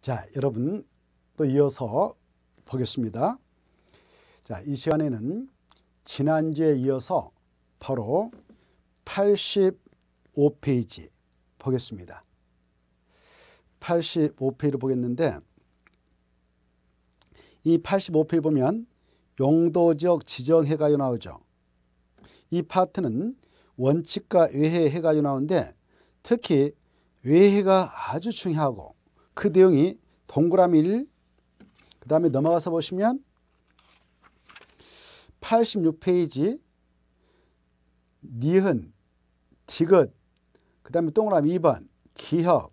자, 여러분 또 이어서 보겠습니다. 자, 이 시간에는 지난주에 이어서 바로 85페이지 보겠습니다. 85페이지를 보겠는데 이 85페이지 보면 용도지지정해가 나오죠. 이 파트는 원칙과 외해 해가 나오는데 특히 외해가 아주 중요하고 그 내용이 동그라미 1, 그 다음에 넘어가서 보시면 86페이지 니은, 디귿, 그 다음에 동그라미 2번 기역,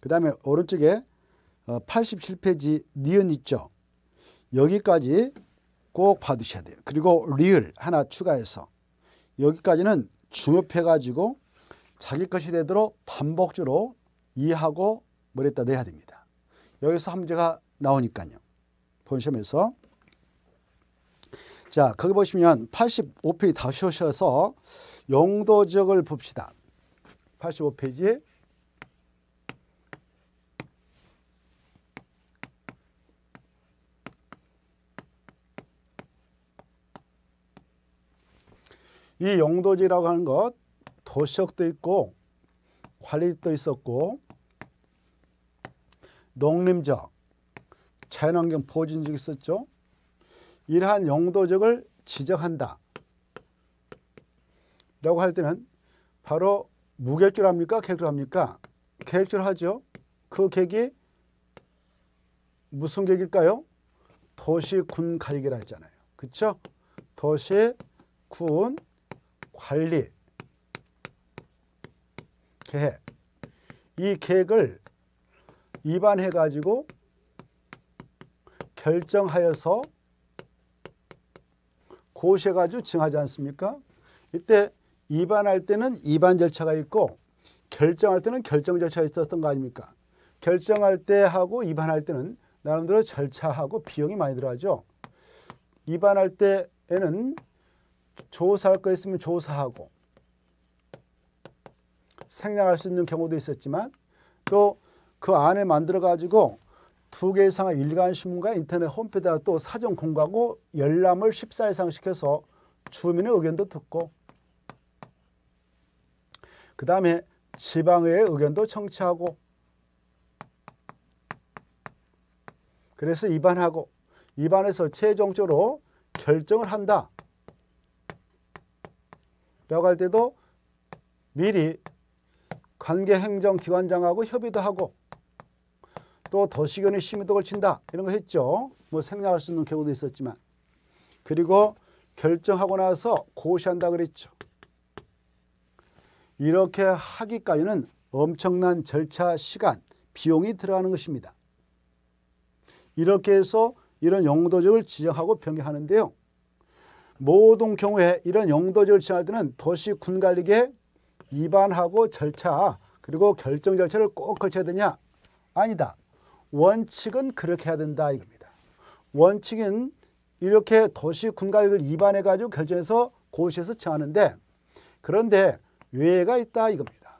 그 다음에 오른쪽에 87페이지 어, 니은 있죠. 여기까지 꼭 봐두셔야 돼요. 그리고 리을 하나 추가해서 여기까지는 중엽해가지고 자기 것이 되도록 반복적으로 이해하고 머리에다 내야 됩니다. 여기서 함재가 나오니까요. 본시험에서 자 거기 보시면 85페이지 다시 오셔서 용도 지을 봅시다. 85페이지 이 용도지라고 하는 것 도시역도 있고 관리도 있었고 농림적, 자연환경 보존적 있었죠. 이러한 용도적을 지적한다. 라고 할 때는 바로 무계획적 합니까? 계획적으 합니까? 계획적으 하죠. 그 계획이 무슨 계획일까요? 도시 군 관리라 했잖아요. 그렇 도시 군 관리 계획. 이 계획을 입안해가지고 결정하여서 고시해가지고 증하지 않습니까? 이때 입안할 때는 입안 절차가 있고 결정할 때는 결정 절차가 있었던 거 아닙니까? 결정할 때 하고 입안할 때는 나름대로 절차하고 비용이 많이 들어가죠. 입안할 때에는 조사할 거 있으면 조사하고 생략할 수 있는 경우도 있었지만 또그 안에 만들어 가지고 두 개 이상의 일간 신문과 인터넷 홈페이지에 또 사전 공고하고 열람을 1 4 이상 시켜서 주민의 의견도 듣고 그 다음에 지방의 의견도 청취하고 그래서 입안하고 입안에서 최종적으로 결정을 한다 라고 할 때도 미리 관계 행정기관장하고 협의도 하고 또 더시견이 심의독을 친다 이런 거 했죠. 뭐 생략할 수 있는 경우도 있었지만 그리고 결정하고 나서 고시한다 그랬죠. 이렇게 하기까지는 엄청난 절차 시간, 비용이 들어가는 것입니다. 이렇게 해서 이런 용도적을 지정하고 변경하는데요. 모든 경우에 이런 용도적을 지정할 때는 도시 군관리계 위반하고 절차 그리고 결정 절차를 꼭 거쳐야 되냐? 아니다. 원칙은 그렇게 해야 된다 이겁니다. 원칙은 이렇게 도시 군가력을 입안해 가지고 결정해서 고시에서 정하는데 그런데 외가 있다 이겁니다.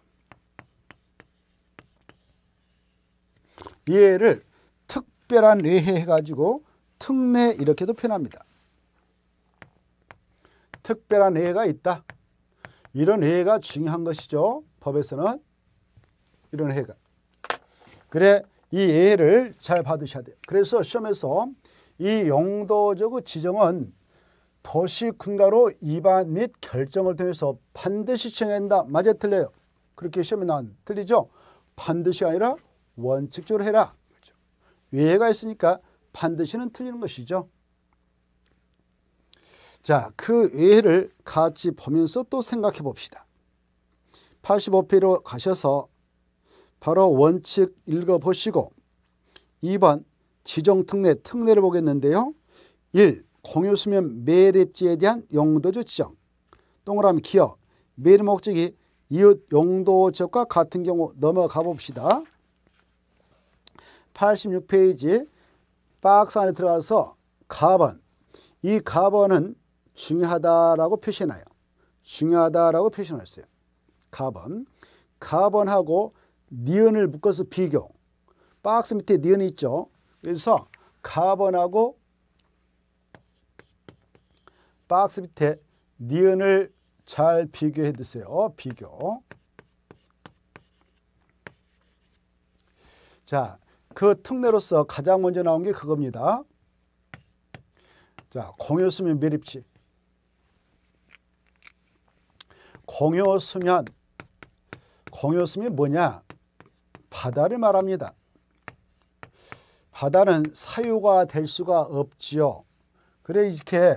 예를 특별한 외해 해가지고 특례 이렇게도 표현합니다. 특별한 외해가 있다. 이런 외해가 중요한 것이죠. 법에서는 이런 해가. 그래 이 예를 잘 받으셔야 돼요. 그래서 시험에서 이 용도적 지정은 도시군가로 이반 및 결정을 통해서 반드시 정한다. 맞아 틀려요. 그렇게 시험에 나온 틀리죠. 반드시 아니라 원칙적으로 해라. 그렇죠. 외가 있으니까 반드시는 틀리는 것이죠. 자, 그 외를 같이 보면서 또 생각해 봅시다. 8 5페이로 가셔서 바로 원칙 읽어보시고 2번 지정특례, 특례를 보겠는데요. 1. 공유수면 매립지에 대한 용도적 지정 동그라미 기어 매립 목적이 이웃 용도적과 같은 경우 넘어가 봅시다. 86페이지 박스 안에 들어가서 가번 이 가번은 중요하다라고 표시해놔요. 중요하다라고 표시해놨어요. 가번 가번하고 니은을 묶어서 비교. 박스 밑에 니은이 있죠. 그래서 카본하고 박스 밑에 니은을 잘 비교해 드세요. 비교. 자, 그 특례로서 가장 먼저 나온 게 그겁니다. 자, 공유수면 매립치. 공유수면, 공유수면 뭐냐? 바다를 말합니다. 바다는 사유가 될 수가 없지요. 그래 이렇게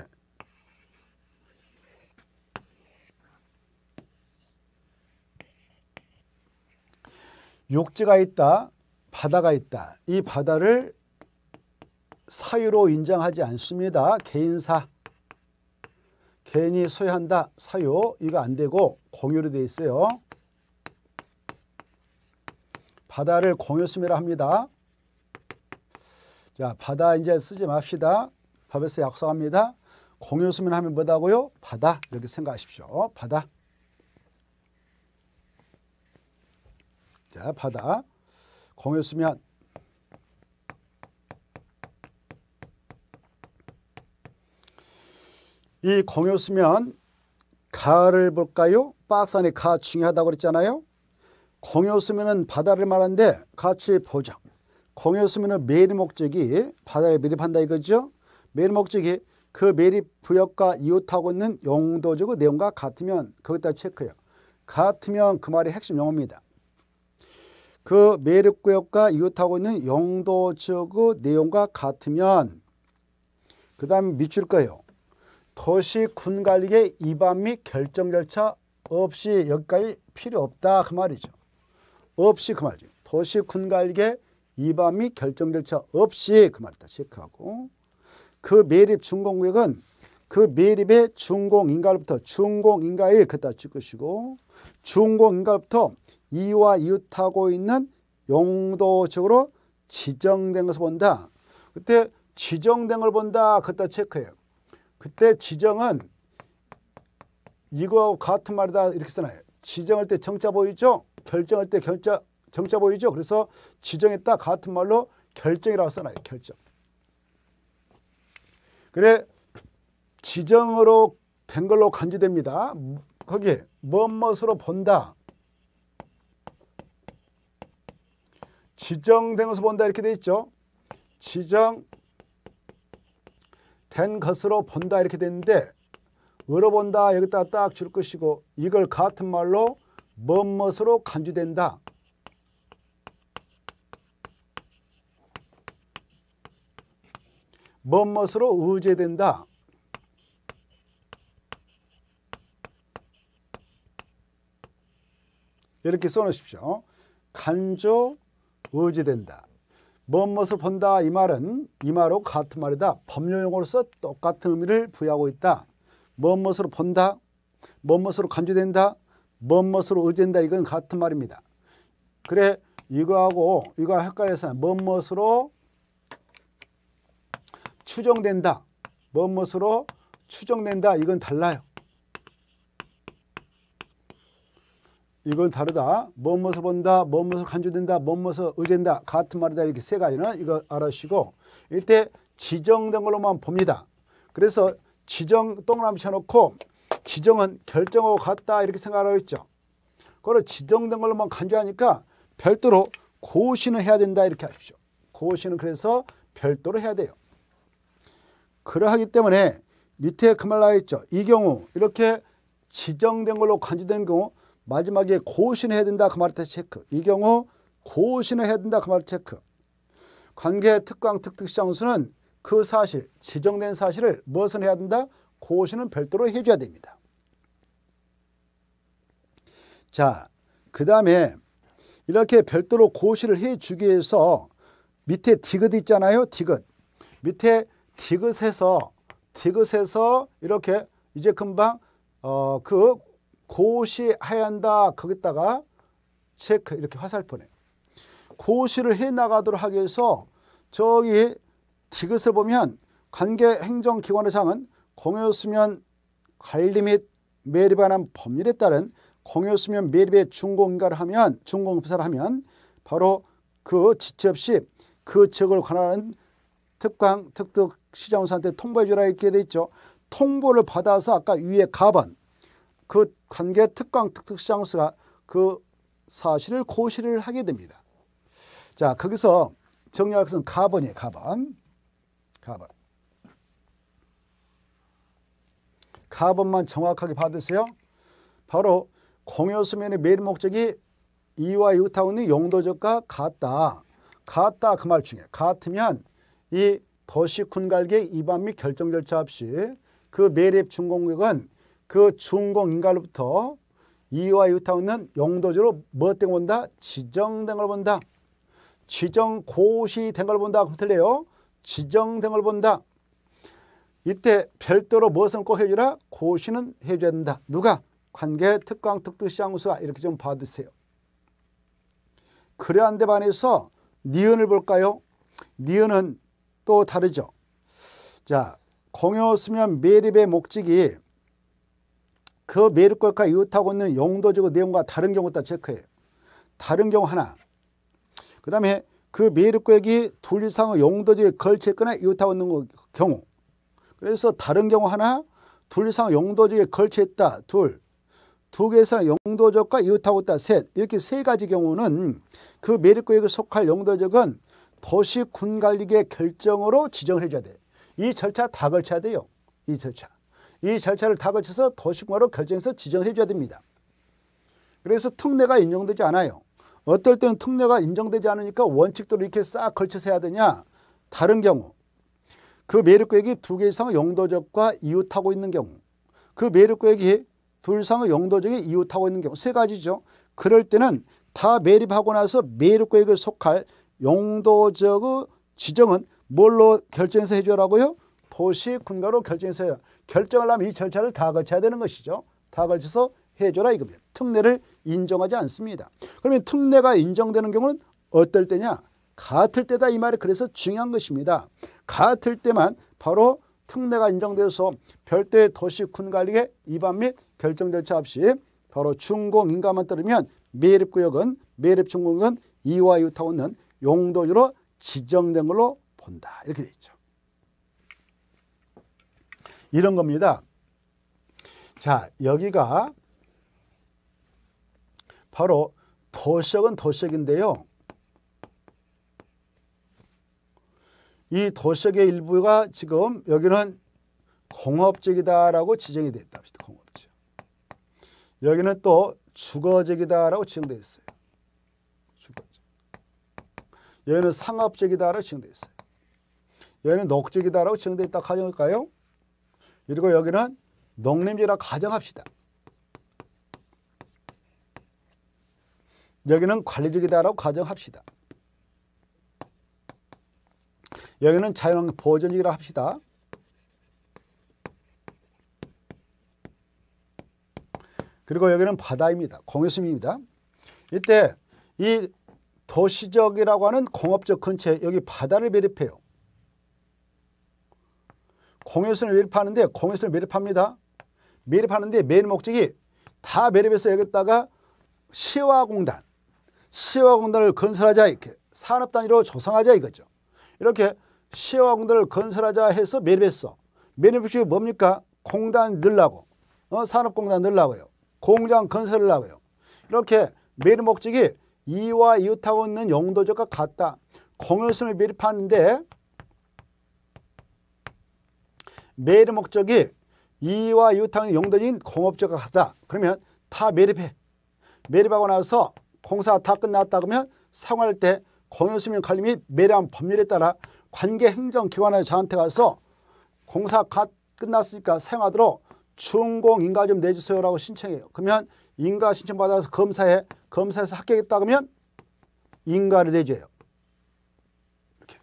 욕지가 있다, 바다가 있다. 이 바다를 사유로 인정하지 않습니다. 개인사. 개인이 소유한다, 사유. 이거 안 되고 공유로 돼 있어요. 바다를 공유수미라 합니다. 자, 바다 이제 쓰지 맙시다. 바베스 약속합니다. 공유수면 하면 뭐다고요? 바다. 이렇게 생각하십시오. 바다. 자, 바다. 공유수면. 이 공유수면 가를 볼까요? 박스 안에 가 중요하다고 그랬잖아요. 공이여으면 바다를 말하는데 같이 보자. 공여수면 매일 목적이 바다에 매립한다 이거죠. 매일 목적이 그 매립 부역과 이웃하고 있는 용도적으 내용과 같으면 그것다 체크해요. 같으면 그 말이 핵심 용어입니다. 그 매립 구역과 이웃하고 있는 용도적의 내용과 같으면 그 다음 밑줄 거예요. 도시 군 관리의 입안 및 결정 절차 없이 여기까지 필요 없다 그 말이죠. 없이 그 말이죠. 도시 군갈계 이밤이 결정 절차 없이 그 말이다. 체크하고 그 매립 준공구은그 매립의 준공인가로부터 준공인가일 그다 찍으시고 준공인가로부터 이와 이웃하고 있는 용도적으로 지정된 것을 본다. 그때 지정된 걸 본다. 그다 체크해요. 그때 지정은 이거하고 같은 말이다 이렇게 쓰나요? 지정할 때 정자 보이죠? 결정할 때 결자, 정자 보이죠? 그래서 지정했다 같은 말로 결정이라고 써놔요. 결정. 그래 지정으로 된 걸로 간주됩니다. 거기에 무엇으로 본다. 지정된 것으로 본다 이렇게 돼 있죠. 지정된 것으로 본다 이렇게 되는데 으로 본다 여기다 딱 줄 것이고 이걸 같은 말로 뭐뭇으로 간주된다. 뭐뭇으로 우제된다. 이렇게 써놓으십시오. 간조 의지된다. 먼 것을 본다 이 말은 이 말로 같은 말이다. 법률용어로서 똑같은 의미를 부여하고 있다. 먼 것으로 본다. 먼 것으로 간주된다. 뭐뭇으로 의존다 이건 같은 말입니다. 그래 이거하고 이거 헷갈려서 뭐뭇으로 추정된다. 뭐뭇으로 추정된다. 이건 달라요. 이건 다르다. 뭐뭇을 본다. 뭐뭇을 간주된다. 뭐뭇을 의존다. 같은 말이다. 이렇게 세 가지는 이거 알아주시고 이때 지정된 걸로만 봅니다. 그래서 지정 동그라미 쳐놓고 지정은 결정하고 갔다 이렇게 생각하고 있죠. 그걸 지정된 걸로만 뭐 간주하니까 별도로 고시는 해야 된다 이렇게 하십시오. 고시는 그래서 별도로 해야 돼요. 그러하기 때문에 밑에 그 말 나와 있죠. 이 경우 이렇게 지정된 걸로 간주되는 경우 마지막에 고신을 해야 된다 그 말을 체크. 이 경우 고신을 해야 된다 그 말을 체크. 관계 특강 특특시장수는 그 사실, 지정된 사실을 무엇을 해야 된다? 고시는 별도로 해줘야 됩니다. 자, 그 다음에 이렇게 별도로 고시를 해주기 위해서 밑에 디귿 있잖아요. 디귿. 밑에 디귿에서 디귿에서 이렇게 이제 금방 어, 그 고시해야 한다. 거기다가 체크 이렇게 화살표네. 고시를 해나가도록 하기 위해서 저기 디귿을 보면 관계 행정기관의 장은 공유수면 관리 및 매립에 관한 법률에 따른 공유수면 매립의 준공인가를 하면 준공급사를 하면 바로 그 지체 없이 그 지역을 관할하는 특강 특득 시장원사한테 통보해 주라 이렇게 돼 있죠. 통보를 받아서 아까 위에 가번 그 관계 특강 특득 시장원사가 그 사실을 고시를 하게 됩니다. 자 거기서 정리할 것은 가번이에요. 가번. 가번. 4번만 정확하게 받으세요. 바로 공여수면의 매일 목적이 이와 유타운이 용도적과 같다. 같다 그 말 중에 같으면 이 더시쿤 갈기 입안 및 결정 절차 없이 그 매립 중공격은 그 중공 인가로부터 이와 유타운은 용도적으로 뭐된 건다? 지정된 걸 본다. 지정 고시된 걸 본다. 틀려요. 지정된 걸 본다. 이때 별도로 무엇을꼭 해주라? 고시는 해줘야 된다. 누가? 관계 특강 특두 시장수가 이렇게 좀 봐두세요. 그러한데 반해서 니은을 볼까요? 니은은 또 다르죠. 자, 공여수면 매립의 목적이 그매립과 이웃하고 있는 용도적 내용과 다른 경우다 체크해 다른 경우 하나. 그다음에 그매립구이둘 이상의 용도지 걸쳐 있거나 이웃하고 있는 경우 그래서 다른 경우 하나, 둘 이상 용도적에 걸쳐 있다. 둘. 두 개 이상 용도적과 이웃하고 있다. 셋. 이렇게 세 가지 경우는 그 매립구역에 속할 용도적은 도시군관리계 결정으로 지정을 해줘야 돼. 이 절차 다 걸쳐야 돼요. 이 절차. 이 절차를 다 걸쳐서 도시공화로 결정해서 지정을 해줘야 됩니다. 그래서 특례가 인정되지 않아요. 어떨 때는 특례가 인정되지 않으니까 원칙대로 이렇게 싹 걸쳐서 해야 되냐. 다른 경우 그 매립구역이 두 개 이상의 용도적과 이웃하고 있는 경우 그 매립구역이 둘 이상의 용도적이 이웃하고 있는 경우 세 가지죠. 그럴 때는 다 매립하고 나서 매립구역에 속할 용도적의 지정은 뭘로 결정해서 해줘라고요? 도시군가로 결정해서 해야. 결정을 하면 이 절차를 다 거쳐야 되는 것이죠. 다 거쳐서 해줘라 이겁니다. 특례를 인정하지 않습니다. 그러면 특례가 인정되는 경우는 어떨 때냐? 같을 때다 이 말이 그래서 중요한 것입니다. 같을 때만 바로 특례가 인정돼서 별도의 도시 군 관리의 입안 및 결정 절차 없이 바로 준공 인가만 따르면 매립구역은 매립준공은 이와 유타 없는 용도유로 지정된 걸로 본다. 이렇게 돼 있죠. 이런 겁니다. 자, 여기가 바로 도시역은 도시역인데요. 이도시의 일부가 지금 여기는 공업적이다라고 지정이 됐다 공업적. 여기는 또 주거적이다라고 지정되어 있어요. 주거적. 여기는 상업적이다라고 지정되어 있어요. 여기는 녹적이다라고 지정되어 있다 가정할까요? 그리고 여기는 농림지라 가정합시다. 여기는 관리적이다라고 가정합시다. 여기는 자연환경 보전이라 합시다. 그리고 여기는 바다입니다. 공해수입니다. 이때 이 도시적이라고 하는 공업적 근처에 여기 바다를 매립해요. 공해수를 매립하는데 공해수를 매립합니다. 매립하는데 매립 목적이 다 매립해서 여기다가 시화공단, 시화공단을 건설하자 이렇게 산업 단위로 조성하자 이거죠. 이렇게 시어공단을 건설하자 해서 매립했어. 매립식이 뭡니까? 공단 늘라고. 어? 산업공단 늘라고요. 공장 건설을하고요 이렇게 매립 목적이 이와 이웃하고 있는 용도적과 같다. 공유성을 매립하는데 매립 목적이 이와 이웃하고 용도적인 공업적과 같다. 그러면 다 매립해. 매립하고 나서 공사 다 끝났다 그러면 상할 황때공유수면 관리 및 매립 법률에 따라 관계 행정기관의 저한테 가서 공사 갓 끝났으니까 사용하도록 준공 인가 좀 내주세요라고 신청해요. 그러면 인가 신청 받아서 검사해 검사에서 합격했다 그러면 인가를 내줘요. 이렇게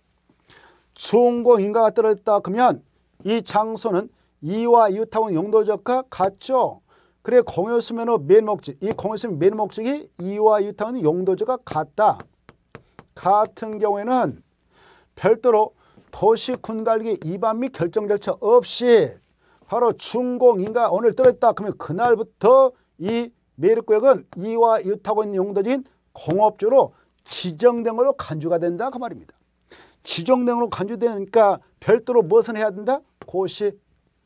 준공 인가가 떨어졌다 그러면 이 장소는 이와 이웃하고 용도적과 같죠. 그래 공유수면의 맨 목적 이 공유수면 맨 목적이 이와 이웃하고 용도적과 같다. 같은 경우에는 별도로 도시군갈기 입안 및 결정절차 없이 바로 준공인가 오늘 떠났다 그러면 그날부터 이 매립구역은 이와 유타고 있는 용도인 공업주로 지정된 걸로 간주가 된다 그 말입니다. 지정된 걸로 간주되니까 별도로 무엇을 해야 된다? 고시,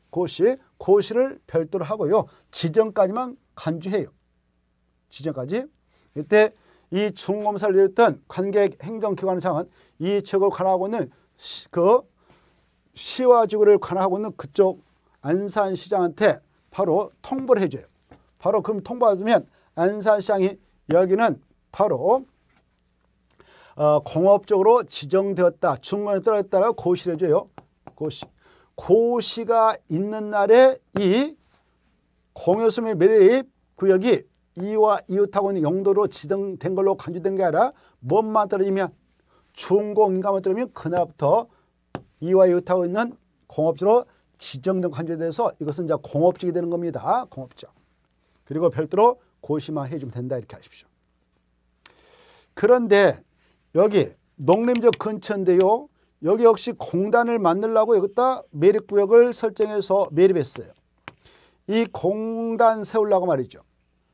고시, 고시를 별도로 하고요. 지정까지만 간주해요. 지정까지. 이때 이 중검사를 내렸던 관객 행정기관 장은 이 지역을 관할하고 있는 시, 그 시와 지구를 관할하고 있는 그쪽 안산시장한테 바로 통보를 해줘요. 바로 그럼 통보하면 안산시장이 여기는 바로 어, 공업적으로 지정되었다. 중간에 떨어졌다라고 고시를 해줘요. 고시. 고시가 있는 날에 이 공여수의 매립 구역이 이와 이웃하고는 있 영도로 지정된 걸로 간주된 게 아니라 뭔만 들어지면 중공인가만 들으면 그날부터 이와 이웃하고 있는 공업지로 지정된 간주돼서 이것은 이제 공업지이 되는 겁니다. 공업적. 그리고 별도로 고시만해 주면 된다 이렇게 하십시오. 그런데 여기 농림적 근처인데요. 여기 역시 공단을 만들라고 여기다 매립구역을 설정해서 매립했어요. 이 공단 세우려고 말이죠.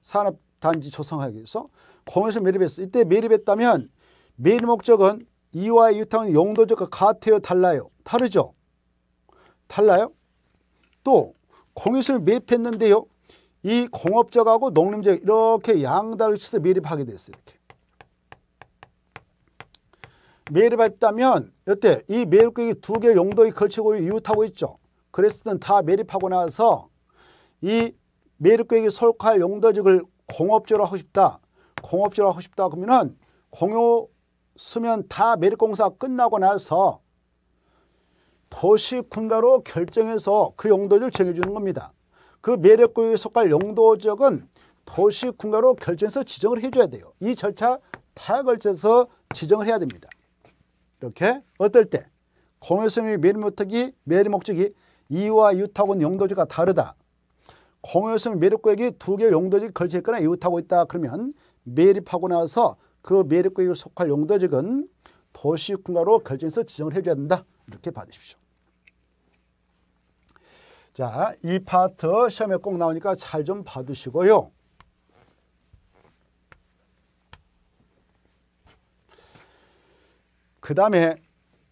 산업단지 조성하기 위해서 공원에서 매립했어. 이때 매립했다면 매립 목적은 이와의 유탕은 용도적과 같아요 달라요? 다르죠. 달라요. 또 공유수를 매립했는데요. 이 공업적하고 농림적 이렇게 양다를 치서 매립하게 됐어요. 이렇게. 매립했다면 여태 이매립구이두개 용도에 걸치고 이웃하고 있죠. 그랬을 때는 다 매립하고 나서 이 매립구역이 소속할 용도지을 공업지로 하고 싶다. 공업지로 하고 싶다 그러면은 공유 수면 다 매립공사 끝나고 나서 도시군가로 결정해서 그용도를 정해주는 겁니다. 그 매립구역에 속할 용도지은 도시군가로 결정해서 지정을 해줘야 돼요. 이 절차 다 걸쳐서 지정을 해야 됩니다. 이렇게 어떨 때 공유수면 매립 목적이 매립 목적이 이와 유타군 용도지가 다르다. 공유성 매립구역이 두 개의 용도지 걸쳐있거나 이웃하고 있다 그러면 매립하고 나서 그 매립구역에 속할 용도지은 도시군가로 결정해서 지정을 해줘야 된다. 이렇게 받으십시오. 자, 이 파트 시험에 꼭 나오니까 잘 좀받으시고요그 다음에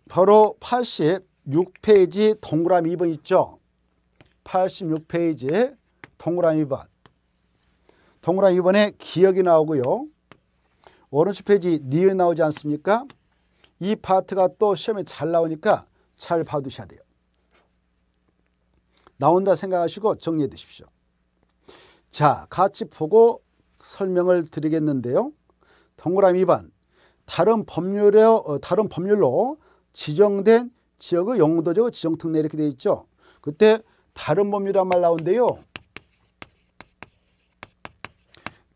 바로 86페이지 동그라미 2번 있죠. 86페이지 동그라미 번. 동그라미 번에 기억이 나오고요. 오른쪽 페이지 니은 나오지 않습니까? 이 파트가 또 시험에 잘 나오니까 잘 봐두셔야 돼요. 나온다 생각하시고 정리해 두십시오. 자, 같이 보고 설명을 드리겠는데요. 동그라미 반 다른 법률에 어, 다른 법률로 지정된 지역의 용도적 지정특례 이렇게 되어 있죠. 그때 다른 법률이란 말 나온대요.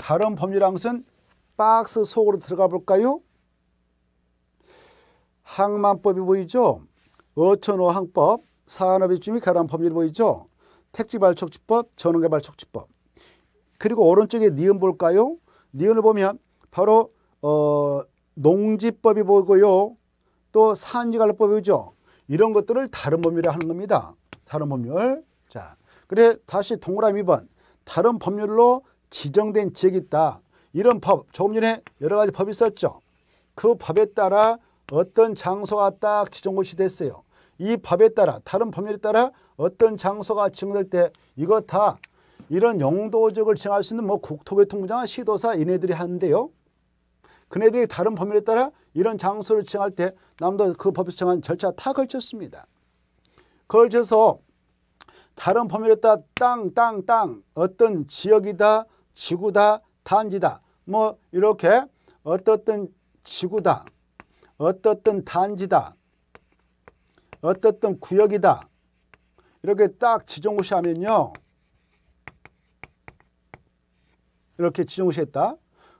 다른 법률항선 박스 속으로 들어가 볼까요? 항만법이 보이죠? 어천호 항법, 산업입주 및 관한 법률 보이죠? 택지발촉지법, 전원개발촉지법. 그리고 오른쪽에 니은 볼까요? 니은을 보면 바로 어, 농지법이 보이고요. 또 산지관리법이죠. 이런 것들을 다른 법률에 하는 겁니다. 다른 법률. 자, 그래 다시 동그라미 2번. 다른 법률로 지정된 지역이 있다. 이런 법, 조금 전에 여러 가지 법이 있었죠. 그 법에 따라 어떤 장소가 딱 지정곳이 됐어요. 이 법에 따라 다른 법률에 따라 어떤 장소가 지정될 때 이거 다 이런 영도적을 지정할 수 있는 뭐 국토교통부장, 시도사 이네들이 하는데요. 그네들이 다른 법률에 따라 이런 장소를 지정할 때 남도 그 법에서 정한 절차 다 걸쳤습니다. 걸쳐서 다른 법률에 따라 땅, 땅, 땅 어떤 지역이다 지구다, 단지다. 뭐 이렇게 어떻든 지구다, 어떻든 단지다, 어떻든 구역이다. 이렇게 딱 지정고시하면요. 이렇게 지정고시했다.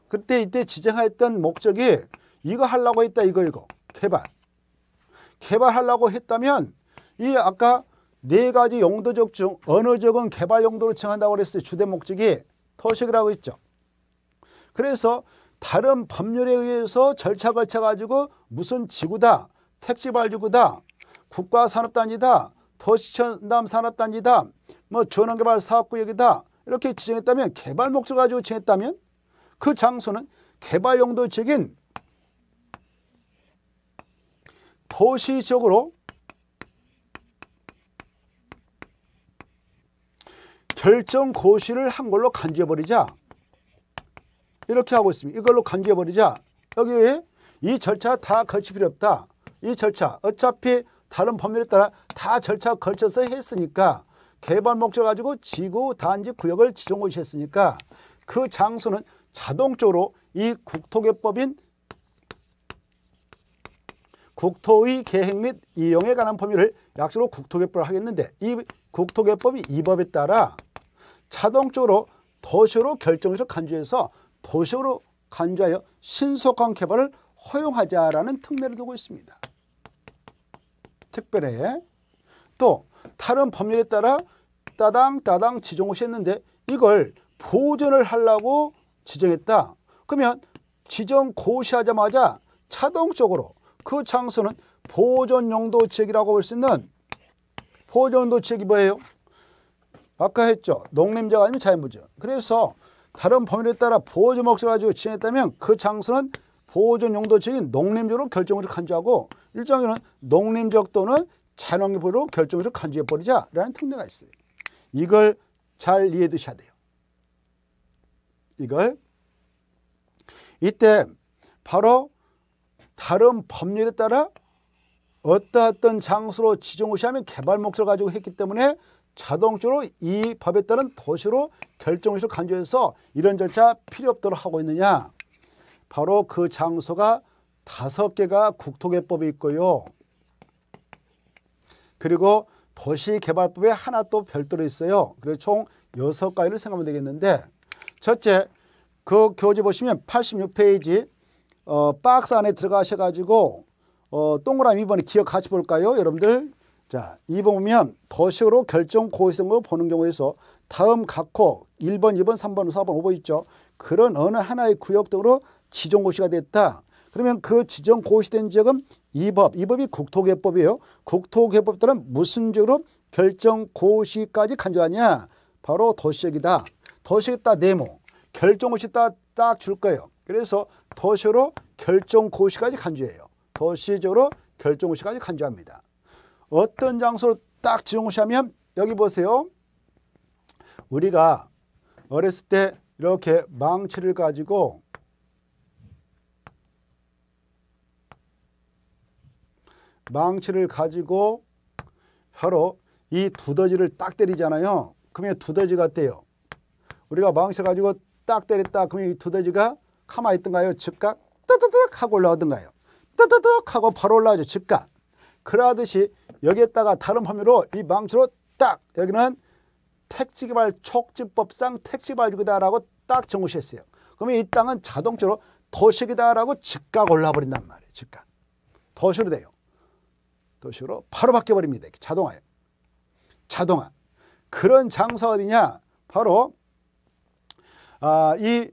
그때 이때 지정했던 목적이 이거 하려고 했다 이거 이거 개발. 개발하려고 했다면 이 아까 네 가지 용도적 중 언어적은 개발 용도로 정한다고 그랬어요. 주된 목적이 포식을 하고 있죠. 그래서 다른 법률에 의해서 절차 걸쳐 가지고 무슨 지구다, 택지발주구다 국가산업단지다, 도시천담 산업단지다, 뭐 전원개발 사업구역이다 이렇게 지정했다면 개발 목적 가지고 지정했다면 그 장소는 개발 용도 지역인 도시 적으로 결정 고시를 한 걸로 간주해버리자. 이렇게 하고 있습니다. 이걸로 간주해버리자. 여기 이 절차 다 걸칠 필요 없다. 이 절차 어차피 다른 법률에 따라 다 절차 걸쳐서 했으니까 개발 목적 가지고 지구 단지 구역을 지정 고시했으니까 그 장소는 자동적으로 이 국토개법인 국토의 계획 및 이용에 관한 범위를 약으로 국토개법을 하겠는데 이 국토개법이 이 법에 따라 자동적으로 도시로 결정해서 간주해서 도시로 간주하여 신속한 개발을 허용하자라는 특례를 두고 있습니다. 특별히 또 다른 법률에 따라 따당 따당 지정호 했는데 이걸 보존을 하려고 지정했다. 그러면 지정 고시하자마자 자동적으로 그장소는 보존용도 지역이라고 볼 수 있는 보존용도 지역이 뭐예요? 아까 했죠. 농림지가 아니면 자연부지역. 그래서 다른 범위에 따라 보존 목적을 가지고 지정했다면 그 장소는 보존 용도 지역인 농림지로 결정을 간주하고 일정에는 농림지역 또는 자연환경부로 결정을 간주해버리자라는 특례가 있어요. 이걸 잘 이해해 두셔야 돼요. 이걸 이때 바로 다른 법률에 따라 어떠한 장소로 지정고시하면 개발 목적을 가지고 했기 때문에 자동적으로 이 법에 따른 도시로 결정고시를 간주해서 이런 절차 필요 없도록 하고 있느냐 바로 그 장소가 다섯 개가 국토개법이 있고요 그리고 도시개발법에 하나 또 별도로 있어요 그래서 총 여섯 가지를 생각하면 되겠는데 첫째 그 교재 보시면 86페이지 어, 박스 안에 들어가셔가지고 어, 동그라미 2번에 기억 같이 볼까요? 여러분들 자 2번 보면 더식으로 결정 고의성으로 보는 경우에서 다음 각호 1번, 2번, 3번, 4번, 5번 있죠. 그런 어느 하나의 구역 등으로 지정고시가 됐다. 그러면 그 지정고시된 지역은 이 법, 이 법이 국토개법이에요. 국토개법 들은 무슨 지역으로 결정고시까지 간주하냐? 바로 도시역이다. 도시에 따 네모, 결정고시 따딱줄 거예요. 그래서 도시로 결정고시까지 간주해요. 더시적으로 결정고시까지 간주합니다. 어떤 장소로 딱 지정고시하면 여기 보세요. 우리가 어렸을 때 이렇게 망치를 가지고 망치를 가지고 혀로 이 두더지를 딱 때리잖아요. 그러면 두더지가 어때요? 우리가 망치를 가지고 딱 때렸다. 그러면 이 두더지가 가만 있던가요? 즉각 뜨뜨득 하고 올라오던가요? 뜨뜨득 하고 바로 올라오죠. 즉각. 그러하듯이 여기에다가 다른 화면으로 이 망치로 딱 여기는 택지개발 촉진법상 택지발육이다라고 딱 정우시했어요. 그러면 이 땅은 자동적으로 도시기다라고 즉각 올라버린단 말이에요. 즉각. 도시로 돼요. 도시로 바로 바뀌어버립니다. 이렇게 자동화요. 자동화. 그런 장소 어디냐? 바로 아, 이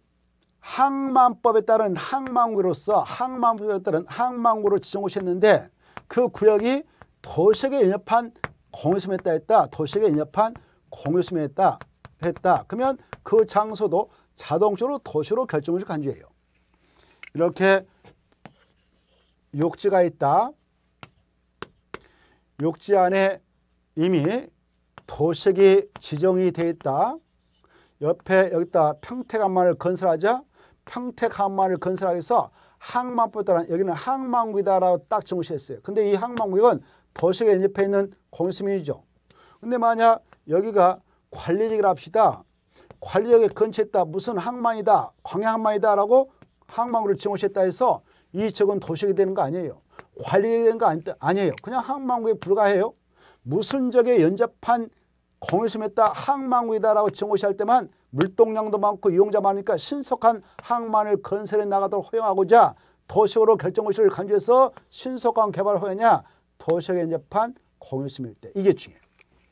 항만법에 따른 항만구로서 항만법에 따른 항만구로 지정하셨는데그 구역이 도시에 인협한 공유심했다 했다. 도시에 인협한 공유심했다 했다. 그러면 그 장소도 자동적으로 도시로 결정을 간주해요. 이렇게 욕지가 있다. 욕지 안에 이미 도시계 지정이 돼 있다. 옆에 여기다 평택안마를 건설하자 평택 항만을 건설하기 위해서 항만법이라는 여기는 항만국이다라고딱 정시했어요. 근데 이항만국은 도시에 연접해 있는 공시민이죠. 근데 만약 여기가 관리역이라 합시다. 관리역에 근처했다. 무슨 항만이다. 광양항만이다라고 항만국을 증오시했다 해서 이 적은 도시역 되는 거 아니에요. 관리역이 되는 거 아니, 에요 그냥 항만국에 불과해요. 무슨 적에 연접한 공을 심했다. 항만국이다라고 증오시할 때만 물동량도 많고 이용자 많으니까 신속한 항만을 건설해 나가도록 허용하고자 도시로 결정의식을 간주해서 신속한 개발허용이냐 도시의 인접한 공유심일 때 이게 중요해요.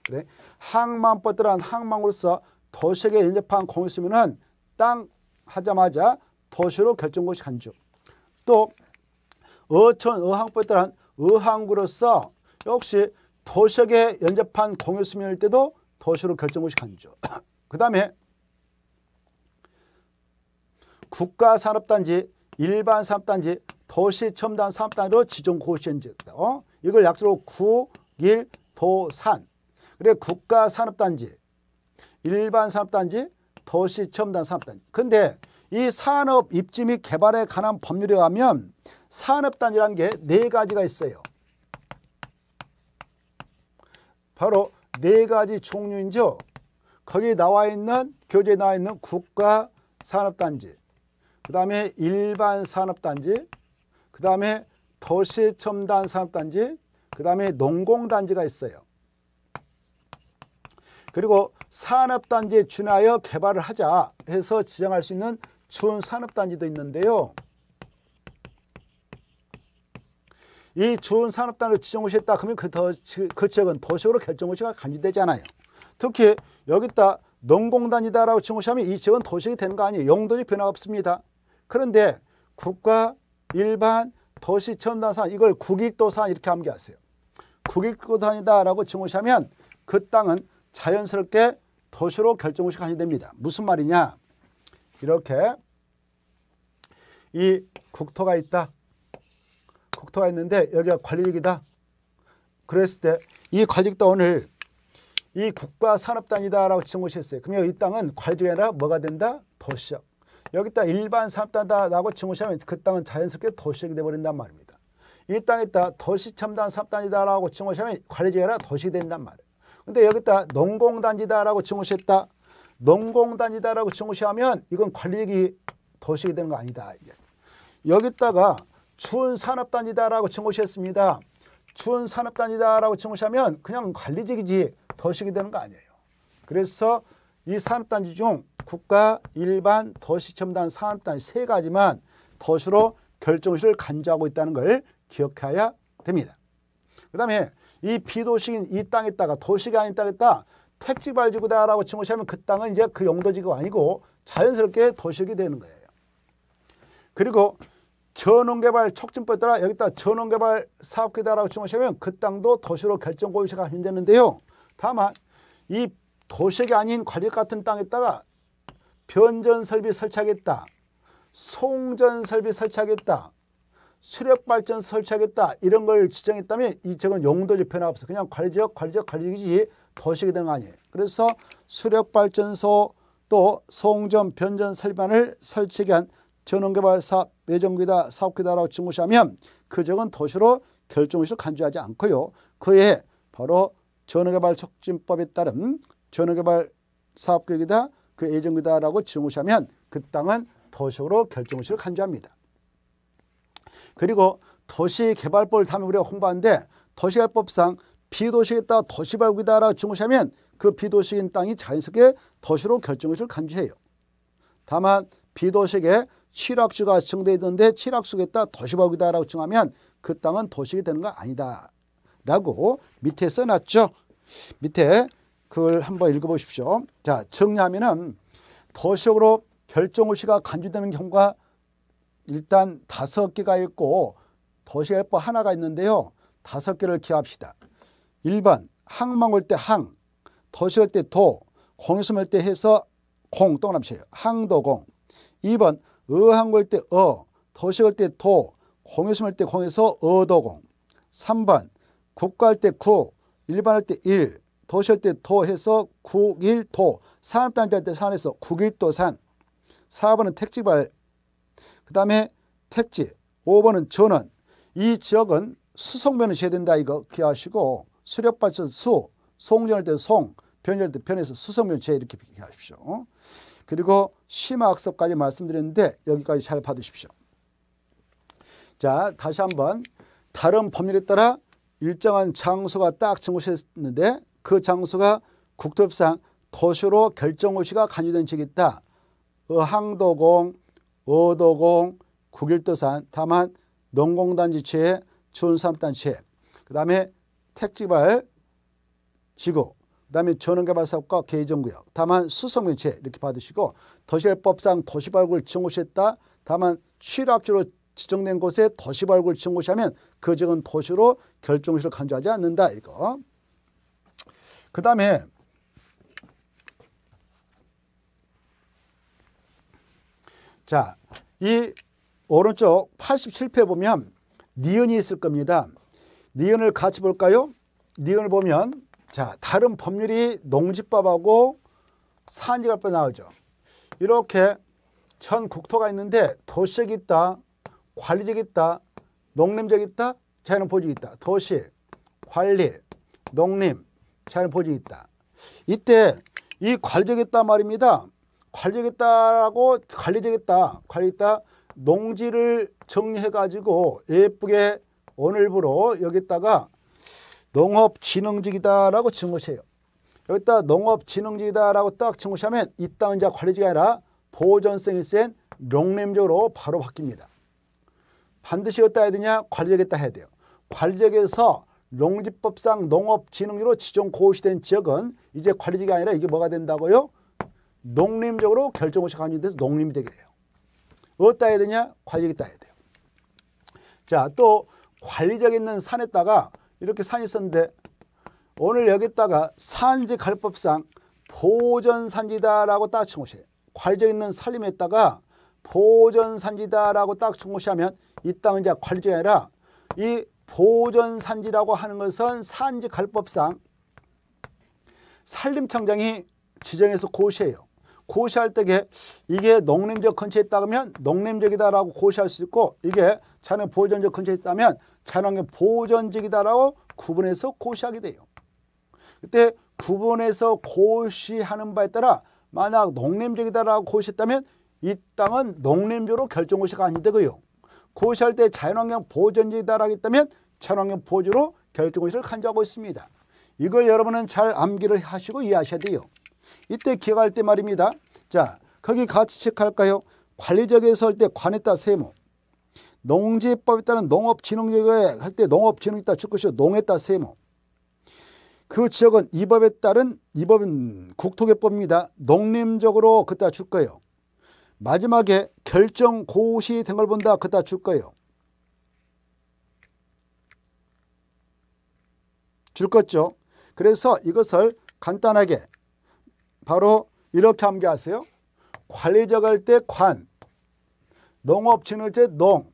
그래? 항만법들은 항만으로서 도시에 인접한 공유심은 땅 하자마자 도시로 결정고시 간주 또 어촌 의항법들은의항구로서 역시 도시에 연접한 공유수면일 때도 도시로 결정고시 간주 그 다음에 국가산업단지, 일반산업단지, 도시첨단산업단으로 지정고시현지다. 어? 이걸 약수로 국, 일, 도, 산. 그래 국가산업단지, 일반산업단지, 도시첨단산업단지. 근데 이 산업 입지 및 개발에 관한 법률에 가면 산업단지라게네 가지가 있어요. 바로 네 가지 종류인죠. 거기 나와 있는 교재에 나와 있는 국가 산업단지, 그 다음에 일반 산업단지, 그 다음에 도시 첨단 산업단지, 그 다음에 농공단지가 있어요. 그리고 산업단지에 준하여 개발을 하자 해서 지정할 수 있는 준산업단지도 있는데요. 이 준산업단지로 지정호시했다 그러면 그, 더, 그 지역은 도시로 결정호시가 간주되지않아요 특히 여기다 농공단지다라고 지정호시하면 이 지역은 도시가 되는 거 아니에요. 용도지 변화가 없습니다. 그런데 국가, 일반, 도시 첨단산 이걸 국익도산 이렇게 암기하세요. 국익도산이다라고 증오시하면 그 땅은 자연스럽게 도시로 결정우식 하셔야 됩니다. 무슨 말이냐? 이렇게 이 국토가 있다. 국토가 있는데 여기가 관리익이다. 그랬을 때 이관리익도 오늘 이 국가산업단이다라고 증오시했어요. 그러면 이 땅은 관리익이 아니라 뭐가 된다? 도시적. 여기 다 일반 삽단다라고 칭호시하면 그 땅은 자연스럽게 도시역이 돼버린단 말입니다. 이 땅에 다 도시 첨단 삽단이다라고 칭호시하면 관리지가 도시 된단 말이에요. 근데 여기다 농공단지다라고 칭호시했다. 농공단지다라고 칭호시하면 이건 관리기 도시이 되는 거 아니다. 여기다가 추 산업단지다라고 칭호시했습니다. 추 산업단지다라고 칭호시하면 그냥 관리직이지 도시이 되는 거 아니에요. 그래서 이 산업단지 중 국가, 일반, 도시 첨단, 산업단 세 가지만 도시로 결정시를 간주하고 있다는 걸 기억해야 됩니다. 그 다음에 이 비도시인 이 땅에다가 도시가 아닌 땅에다 택지발지구다라고 칭호시하면 그 땅은 이제 그 용도지가 아니고 자연스럽게 도시역이 되는 거예요. 그리고 전원개발 촉진법에 따라 여기다 전원개발 사업계다라고 칭호시하면 그 땅도 도시로 결정고시가 힘드는데요. 다만 이 도시역이 아닌 관역 같은 땅에다가 변전 설비 설치하겠다. 송전 설비 설치하겠다. 수력 발전 설치하겠다. 이런 걸 지정했다면 이지은 용도지 변화 없어. 그냥 관리지역, 관리지역, 관리지역이지 도시가 되는 거 아니에요. 그래서 수력 발전소 또 송전 변전 설비만을 설치하게 한 전원개발사 업 매정기다 사업기다라고 증오시하면그 지역은 도시로 결정의식 간주하지 않고요. 그에 바로 전원개발 촉진법에 따른 전원개발 사업계획이다 그예정이다라고증오시면그 땅은 도시로 결정시를 간주합니다. 그리고 도시개발법을 다음에 우리가 공부하데 도시개발법상 비도시겠다 도시발국이다라고 증오시면그 비도시인 땅이 자연스럽게 도시로 결정시를 간주해요. 다만 비도시에 칠학수가 증대해 있는데 칠학수겠다 도시발국이다라고 증하면 그 땅은 도시이 되는 거 아니다. 라고 밑에 써놨죠. 밑에 그걸 한번 읽어보십시오. 자, 정리하면은 도시적으로 결정의식가 간주되는 경우가 일단 다섯 개가 있고 도시열법 하나가 있는데요. 다섯 개를 기합시다. 1번 항망 올때 항, 도시 올때 도, 공유섬 올때 해서 공, 동남시에요. 항도공. 2번 어항 올때 어, 도시 올때 어, 도, 공유섬 올때 공에서 어도공. 3번 국가 할때 구, 일반 할때 일, 도시쉴때도 해서 국일도 산업단지 할 때 산에서 국일도산 4번은 택지발 그 다음에 택지 5번은 전원 이 지역은 수송면을 지어야 된다 이거 기하시고 수렵발전 수 송전할 때 송, 변할 때 변해서 수성면 제 이렇게 비교하십시오. 그리고 심화학습까지 말씀드렸는데 여기까지 잘 받으십시오. 자 다시 한번 다른 법률에 따라 일정한 장소가 딱 정해졌는데 그 장소가 국토법상 도시로 결정호시가 간주된 지역이 있다. 의항도공, 의도공 국일도산, 다만 농공단지체, 주 준산업단체, 그 다음에 택지발 지구, 그 다음에 전원개발사업과 계정구역 다만 수성면체 이렇게 받으시고 도시개발법상 도시발굴 증호시했다. 다만 취랍지로 지정된 곳에 도시발굴 증호시하면 그 지역은 도시로 결정시를 간주하지 않는다. 이거. 그 다음에 자, 이 오른쪽 87페 보면 니은이 있을 겁니다. 니은을 같이 볼까요? 니은을 보면 자 다른 법률이 농지법하고 산지법법 나오죠. 이렇게 전 국토가 있는데 도시적 있다, 관리적 있다, 농림적 있다, 자연보직 있다. 도시, 관리, 농림, 잘 보지 있다. 이때 이관리적겠다 말입니다. 관리되겠다라고 관리되겠다, 관리다 농지를 정리해가지고 예쁘게 오늘부로 여기다가 농업진흥지기다라고증것시해요 여기다 농업진흥지다라고 기딱증것시하면이 땅은 이제 관리지가 아니라 보존성이 센 농림지로 바로 바뀝니다. 반드시 어디다 해야 되냐? 관리지겠다 해야 돼요. 관리적에서 농지법상 농업진흥지로 지정 고시된 지역은 이제 관리지가 아니라 이게 뭐가 된다고요? 농림적으로 결정고시 간주돼서 농림이 되게 돼요. 어 따야 되냐? 관리지에 따야 돼요. 자, 또 관리지역에 있는 산에다가 이렇게 산이 있었는데 오늘 여기다가 산지 갈법상 보전산지다라고 딱 청구시해요. 관리지역에 있는 산림에다가 보전산지다라고 딱 청구시하면 이 땅은 이제 관리지역이 아니라 이 보존산지라고 하는 것은 산지 갈법상 산림청장이 지정해서 고시해요. 고시할 때 이게 농림적 근처에 있다면 농림적이다라고 고시할 수 있고 이게 자연 보존적 근처에 있다면 자연환경 보존적이다라고 구분해서 고시하게 돼요. 그때 구분해서 고시하는 바에 따라 만약 농림적이다라고 고시했다면 이 땅은 농림적으로 결정고시가 아니되고요. 고시할 때 자연환경 보전지다라하겠다면 자연환경 보조로 결정고시를 간주하고 있습니다. 이걸 여러분은 잘 암기를 하시고 이해하셔야 돼요. 이때 기억할 때 말입니다. 자, 거기 같이 체크할까요? 관리적에서 할 때 관에 따 세모 농지법에 따른 농업진흥지역에 할 때 농업진흥에 따 축구시오 농에 따 세모 그 지역은 이 법에 따른 이 법은 국토계법입니다 농림적으로 그따 줄 거예요. 마지막에 결정 고시 된걸 본다 그다 줄 거예요. 줄 거죠. 그래서 이것을 간단하게 바로 이렇게 암기하세요. 관리적 할 때 관, 농업진 할때 농,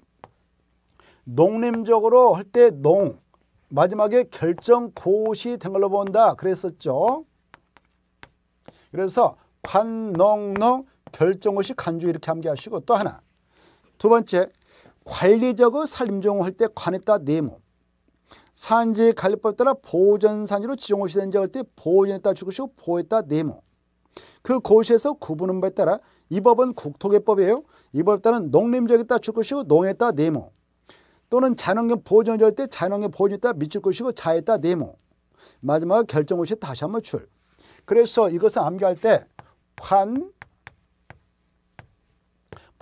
농림적으로 할 때 농, 마지막에 결정 고시 된 걸로 본다 그랬었죠. 그래서 관농농 결정 없이 간주 이렇게 암기하시고 또 하나 두 번째 관리적의 살림종을 할 때 관했다 네모 산지 관리법 따라 보전산지로 지정호시 된지 할때 보전했다 주으시고 보했다 네모 그 고시에서 구분은 바에 따라 이 법은 국토개법이에요. 이 법에 따른 농림적이다주 죽으시고 농했다 네모 또는 자연환경 보전절 때 자연환경 보전에 다 미칠 것이고 자했다 네모 마지막 결정고이 다시 한번 출 그래서 이것을 암기할 때 관,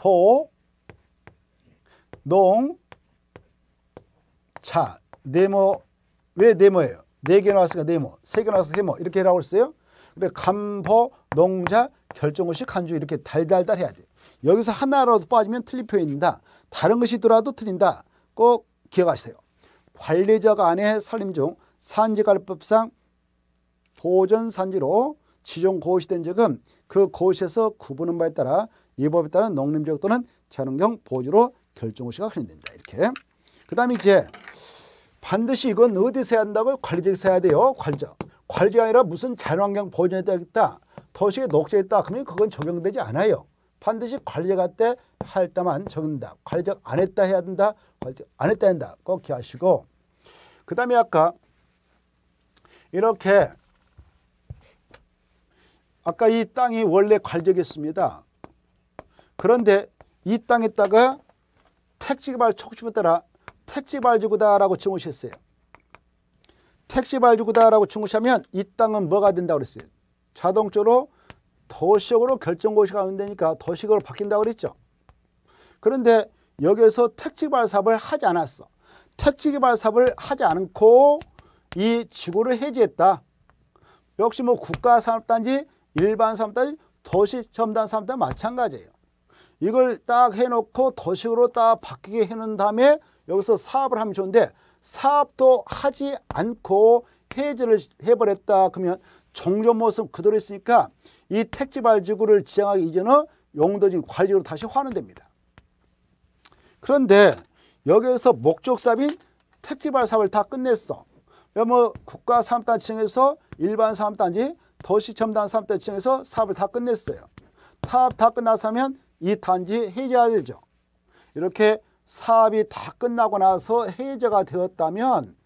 포, 농, 차, 네모. 왜 네모예요? 네 개 나왔으니까 네모, 세 개 나왔으니까 해모. 이렇게 해라고 했어요. 그래 간포, 농자, 결정고시, 간주 이렇게 달달달 해야 돼 여기서 하나라도 빠지면 틀린 표현입니다. 다른 것이 더라도 틀린다. 꼭 기억하세요. 관리자 안에 살림 중 산지갈법상 보전산지로 지정고시된 적은 그 곳에서 구분한 바에 따라 이 법에 따른 농림지역 또는 재환경 보호지로 결정고시가 확인된다. 이렇게. 그 다음에 이제 반드시 이건 어디서 해야 한다고 관리지역에서 해야 돼요. 관리적. 관리지역이 아니라 무슨 자연환경 보존에 따겠다 도시에 녹지에 있다. 그러면 그건 적용되지 않아요. 반드시 관리적 할때 할 때만 적용된다. 관리적 안 했다 해야 된다. 관리적 안 했다 한다. 꼭 기하시고. 그 다음에 아까 이렇게 아까 이 땅이 원래 관적이었습니다. 그런데 이 땅에다가 택지개발 촉심에 따라 택지발주구다라고 증오시했어요. 택지발주구다라고 증오시하면 이 땅은 뭐가 된다고 그랬어요. 자동적으로 도시역으로 결정고시가 안 되니까 도시역으로 바뀐다고 그랬죠. 그런데 여기에서 택지개발 사업을 하지 않았어. 택지개발 사업을 하지 않고 이 지구를 해지했다. 역시 뭐 국가산업단지 일반 산업단, 도시 첨단 산업단 마찬가지예요. 이걸 딱 해놓고 도식으로 딱 바뀌게 해놓은 다음에 여기서 사업을 하면 좋은데 사업도 하지 않고 해제를 해버렸다 그러면 종전 모습 그대로 있으니까 이 택지발지구를 지향하기 이전에 용도지 관리로 다시 환원됩니다. 그런데 여기에서 목적 사업인 택지발 사업을 다 끝냈어. 그러니까 뭐 국가 사업단층에서 일반 사업단지 도시 첨단 사업 대칭에서 사업을 다 끝냈어요. 사업 다 끝나서면 이 단지 해제해 되죠. 이렇게 사업이 다 끝나고 나서 해제가 되었다면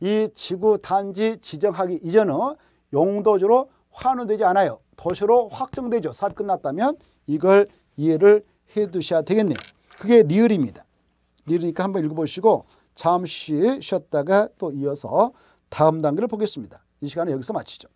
이 지구 단지 지정하기 이전은 용도지로 환원되지 않아요. 도시로 확정되죠. 사업 끝났다면 이걸 이해를 해 두셔야 되겠네요. 그게 리을입니다. 리을이니까 한번 읽어보시고 잠시 쉬었다가 또 이어서 다음 단계를 보겠습니다. 이 시간은 여기서 마치죠.